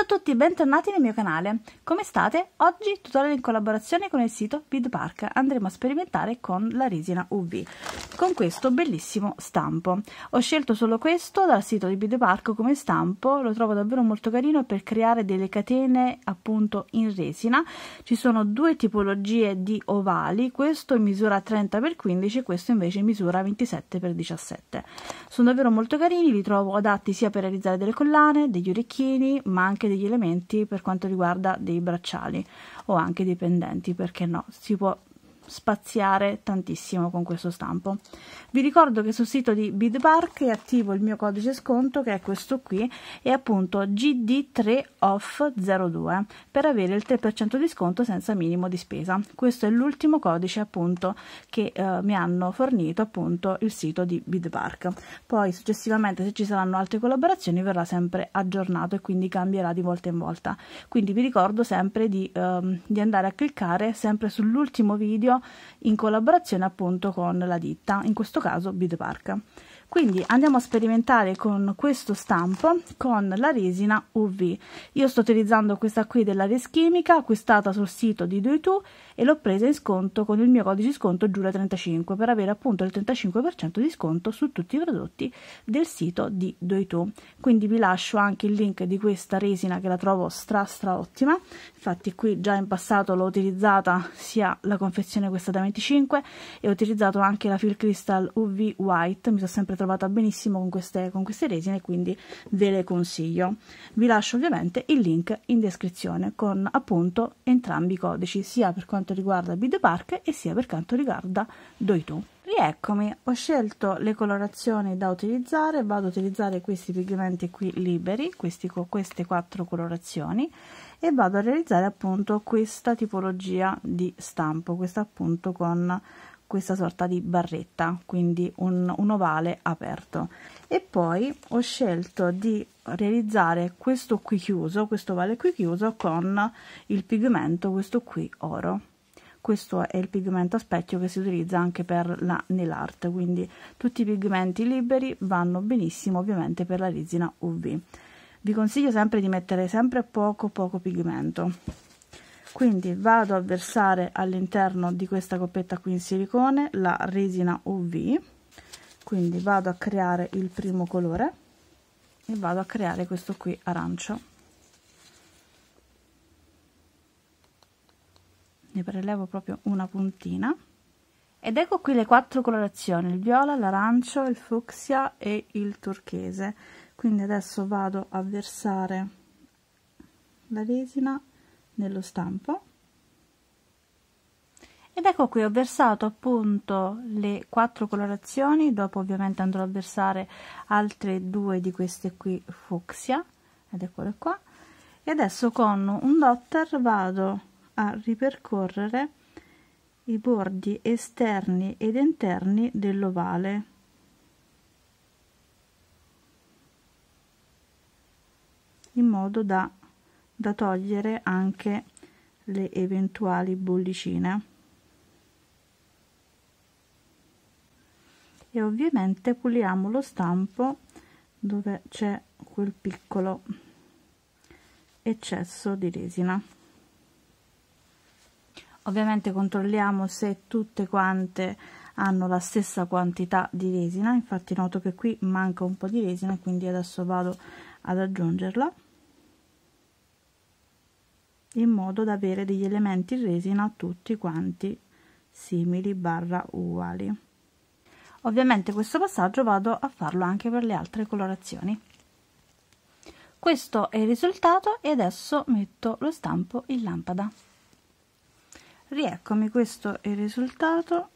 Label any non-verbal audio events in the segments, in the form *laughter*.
Ciao a tutti e bentornati nel mio canale. Come state? Oggi tutorial in collaborazione con il sito Bidpark. Andremo a sperimentare con la resina UV, con questo bellissimo stampo. Ho scelto solo questo dal sito di Bidpark come stampo, lo trovo davvero molto carino per creare delle catene appunto in resina. Ci sono due tipologie di ovali, questo misura 30x15 questo invece misura 27x17. Sono davvero molto carini, li trovo adatti sia per realizzare delle collane, degli orecchini, ma anche anche degli elementi per quanto riguarda dei bracciali o anche dei pendenti, perché no, si può spaziare tantissimo con questo stampo vi ricordo che sul sito di Bidbark è attivo il mio codice sconto che è questo qui e appunto GD3OFF02 per avere il 3% di sconto senza minimo di spesa questo è l'ultimo codice appunto che eh, mi hanno fornito appunto il sito di Bidbark poi successivamente se ci saranno altre collaborazioni verrà sempre aggiornato e quindi cambierà di volta in volta quindi vi ricordo sempre di, ehm, di andare a cliccare sempre sull'ultimo video in collaborazione appunto con la ditta, in questo caso Bid Park quindi andiamo a sperimentare con questo stampo con la resina UV io sto utilizzando questa qui della Reschimica acquistata sul sito di Doitu e l'ho presa in sconto con il mio codice sconto Giulia 35 per avere appunto il 35% di sconto su tutti i prodotti del sito di Doitu quindi vi lascio anche il link di questa resina che la trovo stra stra ottima infatti qui già in passato l'ho utilizzata sia la confezione questa da 25 e ho utilizzato anche la Fil Crystal UV White mi sono sempre trovata benissimo con queste, con queste resine, quindi ve le consiglio. Vi lascio ovviamente il link in descrizione con appunto entrambi i codici, sia per quanto riguarda Bid Park e sia per quanto riguarda Doitu. Rieccomi, ho scelto le colorazioni da utilizzare, vado ad utilizzare questi pigmenti qui liberi, questi, con queste quattro colorazioni e vado a realizzare appunto questa tipologia di stampo, questa appunto con questa sorta di barretta, quindi un, un ovale aperto. E poi ho scelto di realizzare questo qui chiuso, questo ovale qui chiuso con il pigmento, questo qui oro questo è il pigmento a specchio che si utilizza anche per la nail art quindi tutti i pigmenti liberi vanno benissimo ovviamente per la resina UV vi consiglio sempre di mettere sempre poco poco pigmento quindi vado a versare all'interno di questa coppetta qui in silicone la resina UV quindi vado a creare il primo colore e vado a creare questo qui arancio ne prelevo proprio una puntina ed ecco qui le quattro colorazioni il viola, l'arancio, il fucsia e il turchese quindi adesso vado a versare la resina nello stampo ed ecco qui ho versato appunto le quattro colorazioni dopo ovviamente andrò a versare altre due di queste qui fucsia ed eccole qua e adesso con un dotter vado a ripercorrere i bordi esterni ed interni dell'ovale in modo da da togliere anche le eventuali bollicine e ovviamente puliamo lo stampo dove c'è quel piccolo eccesso di resina ovviamente controlliamo se tutte quante hanno la stessa quantità di resina infatti noto che qui manca un po di resina quindi adesso vado ad aggiungerla in modo da avere degli elementi in resina tutti quanti simili barra uguali ovviamente questo passaggio vado a farlo anche per le altre colorazioni questo è il risultato e adesso metto lo stampo in lampada rieccomi questo è il risultato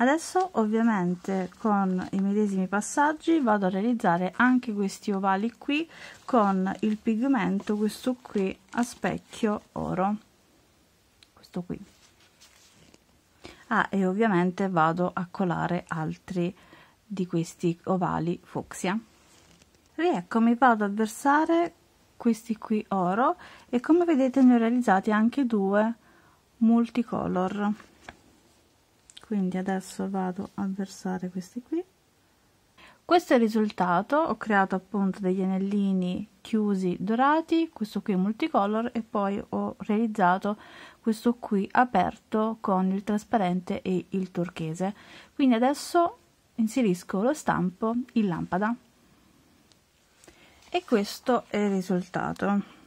adesso ovviamente con i medesimi passaggi vado a realizzare anche questi ovali qui con il pigmento questo qui a specchio oro questo qui ah, e ovviamente vado a colare altri di questi ovali fucsia rieccomi vado a versare questi qui oro e come vedete ne ho realizzati anche due multicolor quindi adesso vado a versare questi qui questo è il risultato ho creato appunto degli anellini chiusi dorati questo qui è multicolor e poi ho realizzato questo qui aperto con il trasparente e il turchese quindi adesso inserisco lo stampo in lampada e questo è il risultato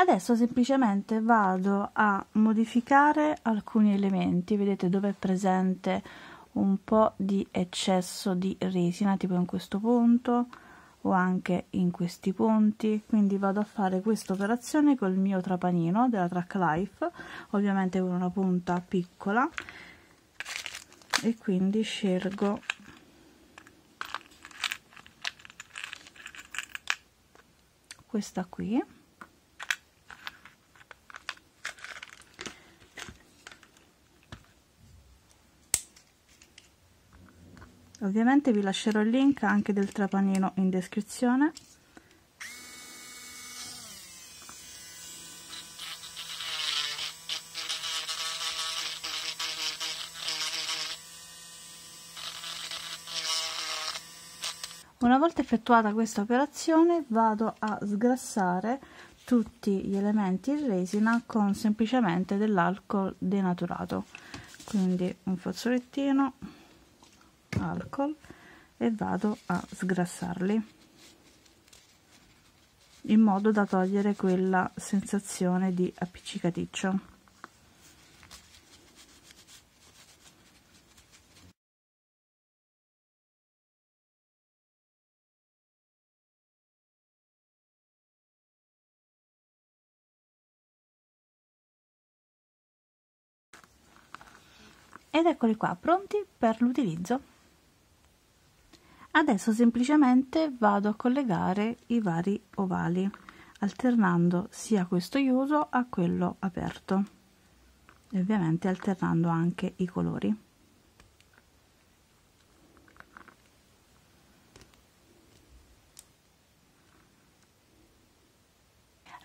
adesso semplicemente vado a modificare alcuni elementi vedete dove è presente un po di eccesso di resina tipo in questo punto o anche in questi punti quindi vado a fare questa operazione col mio trapanino della track life ovviamente con una punta piccola e quindi scelgo questa qui ovviamente vi lascerò il link anche del trapanino in descrizione Una volta effettuata questa operazione vado a sgrassare tutti gli elementi in resina con semplicemente dell'alcol denaturato, quindi un fazzolettino alcol e vado a sgrassarli in modo da togliere quella sensazione di appiccicaticcio ed eccoli qua pronti per l'utilizzo adesso semplicemente vado a collegare i vari ovali alternando sia questo chiuso a quello aperto e ovviamente alternando anche i colori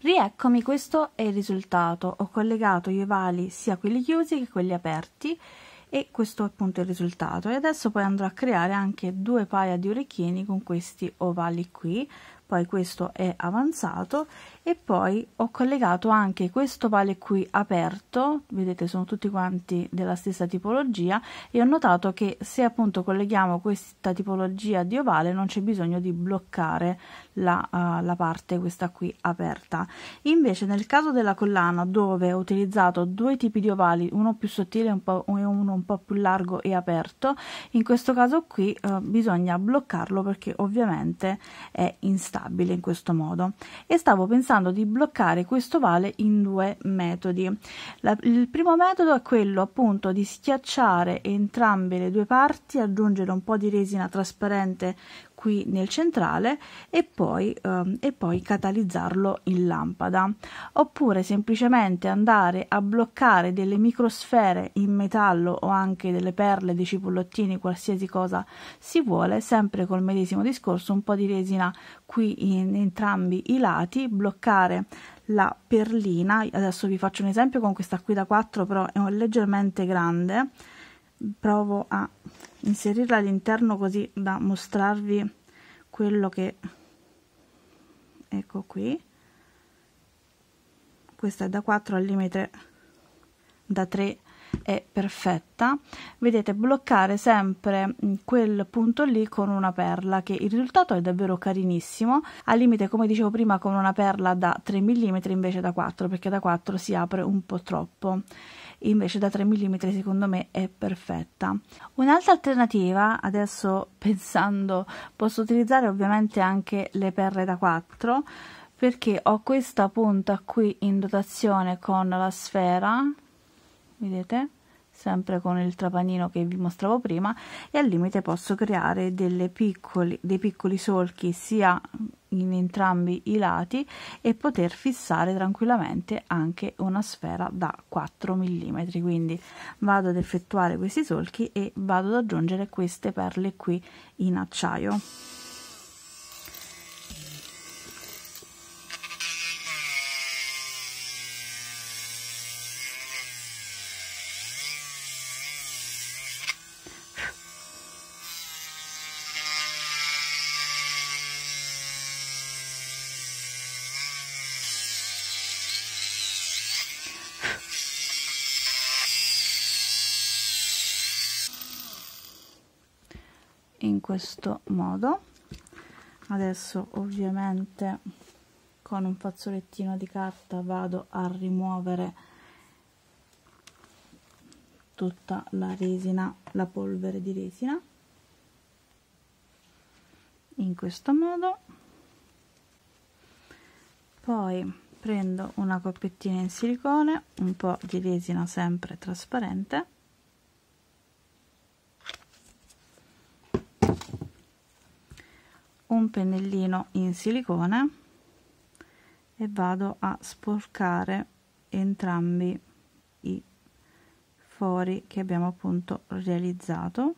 Rieccomi, questo è il risultato. Ho collegato gli ovali sia quelli chiusi che quelli aperti e questo è appunto il risultato e adesso poi andrò a creare anche due paia di orecchini con questi ovali qui poi questo è avanzato e poi ho collegato anche questo vale qui aperto vedete sono tutti quanti della stessa tipologia e ho notato che se appunto colleghiamo questa tipologia di ovale non c'è bisogno di bloccare la, uh, la parte questa qui aperta invece nel caso della collana dove ho utilizzato due tipi di ovali uno più sottile un e uno un po' più largo e aperto in questo caso qui uh, bisogna bloccarlo perché ovviamente è instabile in questo modo e stavo pensando tentando di bloccare questo vale in due metodi. La, il primo metodo è quello appunto di schiacciare entrambe le due parti, aggiungere un po' di resina trasparente qui nel centrale e poi, ehm, e poi catalizzarlo in lampada oppure semplicemente andare a bloccare delle microsfere in metallo o anche delle perle, dei cipollottini, qualsiasi cosa si vuole, sempre col medesimo discorso, un po' di resina qui in entrambi i lati, bloccare la perlina, adesso vi faccio un esempio con questa qui da 4 però è leggermente grande provo a inserirla all'interno così da mostrarvi quello che ecco qui questa è da 4 al limite da 3 è perfetta vedete bloccare sempre mm, quel punto lì con una perla che il risultato è davvero carinissimo al limite come dicevo prima con una perla da 3 mm invece da 4 perché da 4 si apre un po' troppo invece da 3 mm secondo me è perfetta un'altra alternativa adesso *laughs* pensando posso utilizzare ovviamente anche le perle da 4 perché ho questa punta qui in dotazione con la sfera vedete? sempre con il trapanino che vi mostravo prima e al limite posso creare piccoli, dei piccoli solchi sia in entrambi i lati e poter fissare tranquillamente anche una sfera da 4 mm quindi vado ad effettuare questi solchi e vado ad aggiungere queste perle qui in acciaio questo modo adesso ovviamente con un fazzolettino di carta vado a rimuovere tutta la resina la polvere di resina in questo modo poi prendo una coppettina in silicone un po' di resina sempre trasparente pennellino in silicone e vado a sporcare entrambi i fori che abbiamo appunto realizzato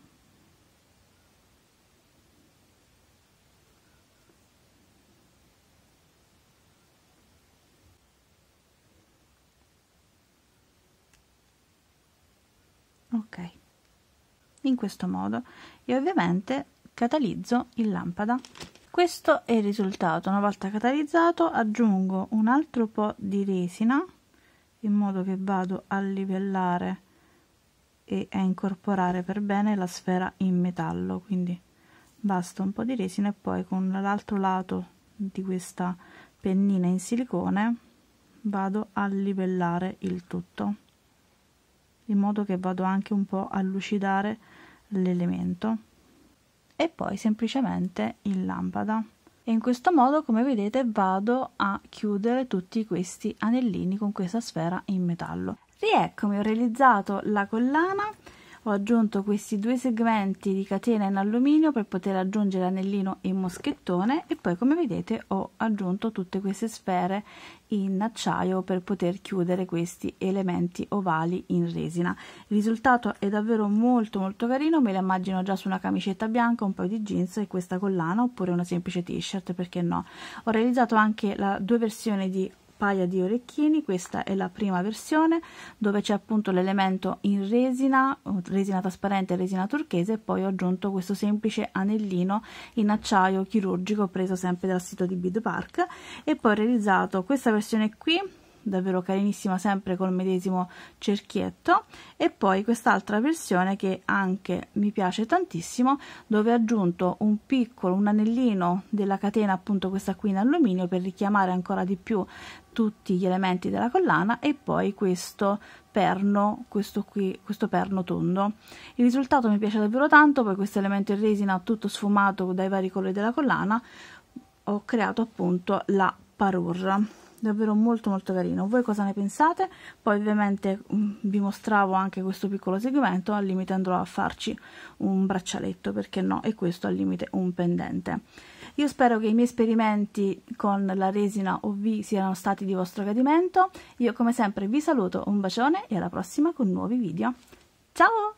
ok in questo modo e ovviamente catalizzo in lampada questo è il risultato una volta catalizzato aggiungo un altro po di resina in modo che vado a livellare e a incorporare per bene la sfera in metallo quindi basta un po di resina e poi con l'altro lato di questa pennina in silicone vado a livellare il tutto in modo che vado anche un po a lucidare l'elemento e poi semplicemente in lampada e in questo modo come vedete vado a chiudere tutti questi anellini con questa sfera in metallo rieccomi ho realizzato la collana ho aggiunto questi due segmenti di catena in alluminio per poter aggiungere anellino e moschettone e poi come vedete ho aggiunto tutte queste sfere in acciaio per poter chiudere questi elementi ovali in resina il risultato è davvero molto molto carino me lo immagino già su una camicetta bianca un paio di jeans e questa collana oppure una semplice t-shirt perché no ho realizzato anche la, due versioni di paia di orecchini questa è la prima versione dove c'è appunto l'elemento in resina resina trasparente e resina turchese e poi ho aggiunto questo semplice anellino in acciaio chirurgico preso sempre dal sito di Bid Park e poi ho realizzato questa versione qui davvero carinissima sempre col medesimo cerchietto e poi quest'altra versione che anche mi piace tantissimo dove ho aggiunto un piccolo un anellino della catena appunto questa qui in alluminio per richiamare ancora di più tutti gli elementi della collana e poi questo perno questo qui questo perno tondo il risultato mi piace davvero tanto poi questo elemento in resina tutto sfumato dai vari colori della collana ho creato appunto la parurra davvero molto molto carino voi cosa ne pensate poi ovviamente mm, vi mostravo anche questo piccolo segmento al limite andrò a farci un braccialetto perché no e questo al limite un pendente io spero che i miei esperimenti con la resina OV siano stati di vostro gradimento io come sempre vi saluto un bacione e alla prossima con nuovi video ciao